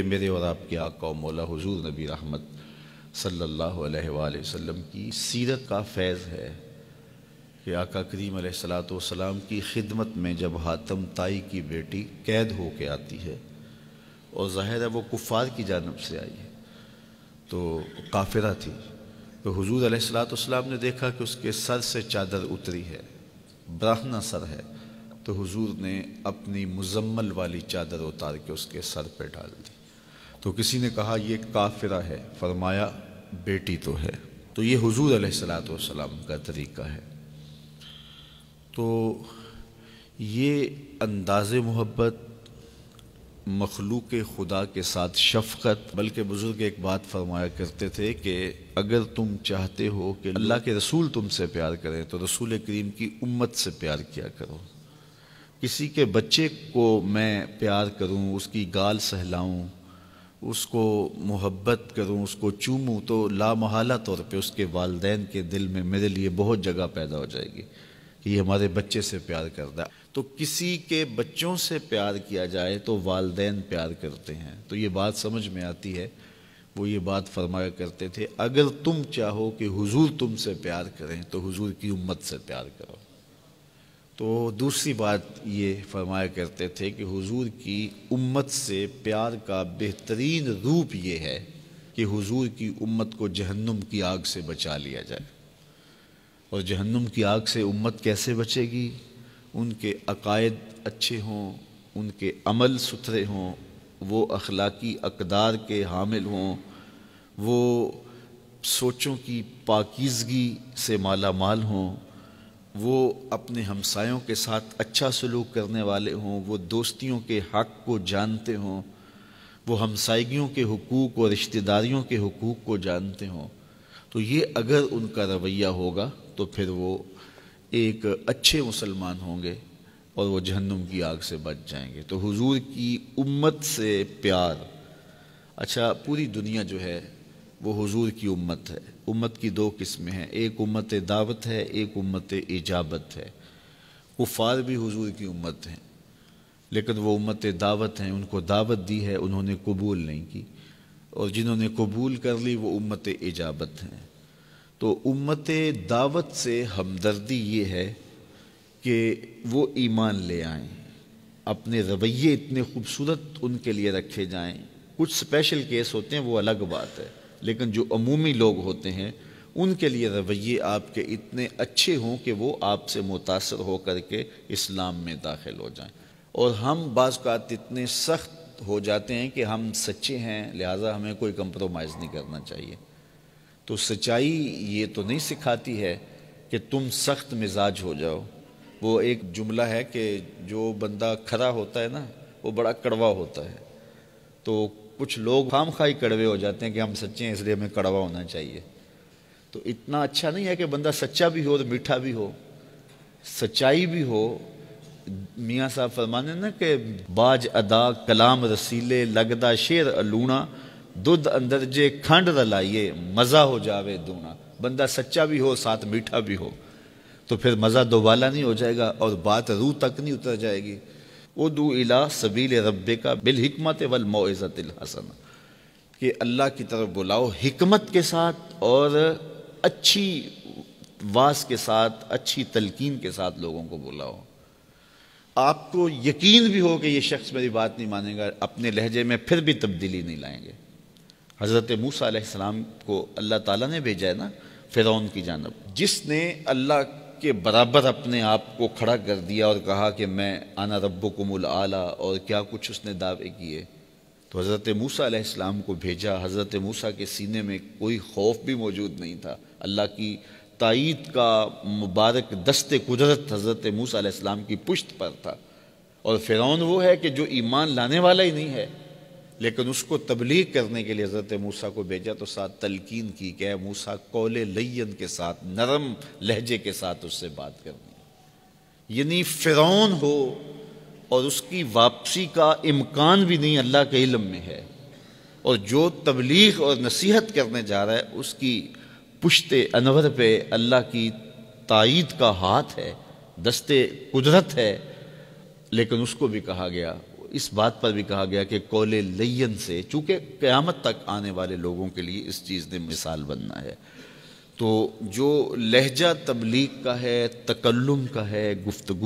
ये मेरे और आपके आका मौला हुजूर नबी रहमत सल्लल्लाहु अलैहि वसल्लम की सीरत का फैज़ है कि आका करीम सलाम की खिदमत में जब हातम ताई की बेटी कैद हो के आती है और ज़ाहिर है वो कुफ़ार की जानब से आई है तो काफिरा थी तो हजूर सलाम ने देखा कि उसके सर से चादर उतरी है ब्राहना सर है तो हुजूर ने अपनी मुजम्मल वाली चादर उतार के उसके सर पे डाल दी तो किसी ने कहा ये काफिरा है फरमाया बेटी तो है तो ये हजूर सलाम का तरीका है तो ये अंदाज मोहब्बत मखलूक खुदा के साथ शफकत बल्कि बुज़ुर्ग एक बात फरमाया करते थे कि अगर तुम चाहते हो कि अल्लाह के रसूल तुमसे प्यार करें तो रसूल करीम की उम्मत से प्यार किया करो किसी के बच्चे को मैं प्यार करूं उसकी गाल सहलाऊं उसको मोहब्बत करूँ उसको चूमूँ तो लामहला तौर पे उसके वालदेन के दिल में मेरे लिए बहुत जगह पैदा हो जाएगी कि ये हमारे बच्चे से प्यार करता है तो किसी के बच्चों से प्यार किया जाए तो वालदेन प्यार करते हैं तो ये बात समझ में आती है वो ये बात फरमाया करते थे अगर तुम चाहो कि हुजूर तुमसे प्यार करें तो हुजूर की उम्मत से प्यार करो तो दूसरी बात ये फरमाया करते थे कि हुजूर की उम्मत से प्यार का बेहतरीन रूप ये है कि हुजूर की उम्मत को जहन्नुम की आग से बचा लिया जाए और जहन्नुम की आग से उम्मत कैसे बचेगी उनके अकायद अच्छे हों उनके अमल सुथरे हों वो अखलाकी अकदार के हामिल हों वो सोचों की पाकिजगी से माला माल हों वो अपने हमसायों के साथ अच्छा सलूक करने वाले हों वो दोस्तियों के हक़ को जानते हों वो हमसाइगियों के हकूक़ और रिश्तेदारियों के हकूक़ को जानते हों तो ये अगर उनका रवैया होगा तो फिर वो एक अच्छे मुसलमान होंगे और वो जहन्नुम की आग से बच जाएंगे तो हुजूर की उम्मत से प्यार अच्छा पूरी दुनिया जो है वो हुजूर की उम्मत है उम्मत की दो किस्में हैं एक उम्मत दावत है एक उम्मत इजाबत है कुफार भी हुजूर की उम्मत हैं लेकिन वो उम्मत दावत हैं उनको दावत दी है उन्होंने कबूल नहीं की और जिन्होंने कबूल कर ली वो उम्मत इजाबत हैं तो उम्मत दावत से हमदर्दी ये है कि वो ईमान ले आए अपने रवैये इतने खूबसूरत उनके लिए रखे जाएं कुछ स्पेशल केस होते हैं वो अलग बात है लेकिन जो अमूमी लोग होते हैं उनके लिए रवैये आपके इतने अच्छे हों कि वो आपसे मुतासर हो कर के इस्लाम में दाखिल हो जाएं और हम बाज़ात इतने सख्त हो जाते हैं कि हम सच्चे हैं लिहाजा हमें कोई कंप्रोमाइज़ नहीं करना चाहिए तो सच्चाई ये तो नहीं सिखाती है कि तुम सख्त मिजाज हो जाओ वो एक जुमला है कि जो बंदा खड़ा होता है ना वो बड़ा कड़वा होता है तो कुछ लोग खाम खाई कड़वे हो जाते हैं कि हम सच्चे हैं इसलिए हमें कड़वा होना चाहिए तो इतना अच्छा नहीं है कि बंदा सच्चा भी हो तो मीठा भी हो सच्चाई भी हो मियाँ साहब फरमाने ना कि बाज अदा कलाम रसीले लगदा शेर अलूणा दुध अंदर जे खंड रलाइए मज़ा हो जावे दूना बंदा सच्चा भी हो साथ मीठा भी हो तो फिर मज़ा दोबाला नहीं हो जाएगा और बात रूह तक नहीं उतर जाएगी उदू इला सबील रब का बिलहिकमत वल मोज़त हसन कि अल्लाह की तरफ बुलाओ हमत के साथ और अच्छी वास के साथ अच्छी तलकीन के साथ लोगों को बुलाओ आपको यकीन भी हो कि ये शख्स मेरी बात नहीं मानेगा अपने लहजे में फिर भी तब्दीली नहीं लाएंगे हज़रत मूसा को अल्लाह ताला ने भेजा है ना फ़िरौन की जानब जिसने अल्लाह के बराबर अपने आप को खड़ा कर दिया और कहा कि मैं आना रब्बो कुमुल आला और क्या कुछ उसने दावे किए तो हज़रत मूसा इस्लाम को भेजा हज़रत मूसा के सीने में कोई खौफ भी मौजूद नहीं था अल्लाह की तइद का मुबारक दस्त कुदरत हज़रत मूसा इस्लाम की पुश्त पर था और फ़िरौन वो है कि जो ईमान लाने वाला ही नहीं है लेकिन उसको तबलीग करने के लिए हज़रत मूसा को भेजा तो साथ तलकीन की क्या मूसा कौले लयन के साथ नरम लहजे के साथ उससे बात करनी यानी फ़िरौन हो और उसकी वापसी का इम्कान भी नहीं अल्लाह के इलम में है और जो तबलीग और नसीहत करने जा रहा है उसकी पुश्त अनवर पर अल्लाह की तइद का हाथ है दस्ते कुदरत है लेकिन उसको भी कहा गया इस बात पर भी कहा गया कि कोले लयन से चूंकि क़्यामत तक आने वाले लोगों के लिए इस चीज़ ने मिसाल बनना है तो जो लहजा तबलीग का है तकल्लुम का है गुफ्तु